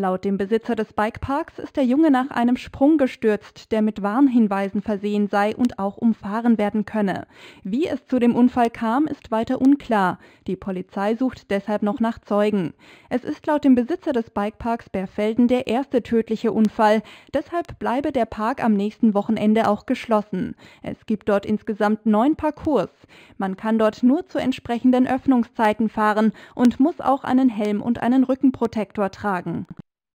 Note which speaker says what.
Speaker 1: Laut dem Besitzer des Bikeparks ist der Junge nach einem Sprung gestürzt, der mit Warnhinweisen versehen sei und auch umfahren werden könne. Wie es zu dem Unfall kam, ist weiter unklar. Die Polizei sucht deshalb noch nach Zeugen. Es ist laut dem Besitzer des Bikeparks Berfelden der erste tödliche Unfall. Deshalb bleibe der Park am nächsten Wochenende auch geschlossen. Es gibt dort insgesamt neun Parcours. Man kann dort nur zu entsprechenden Öffnungszeiten fahren und muss auch einen Helm und einen Rückenprotektor tragen.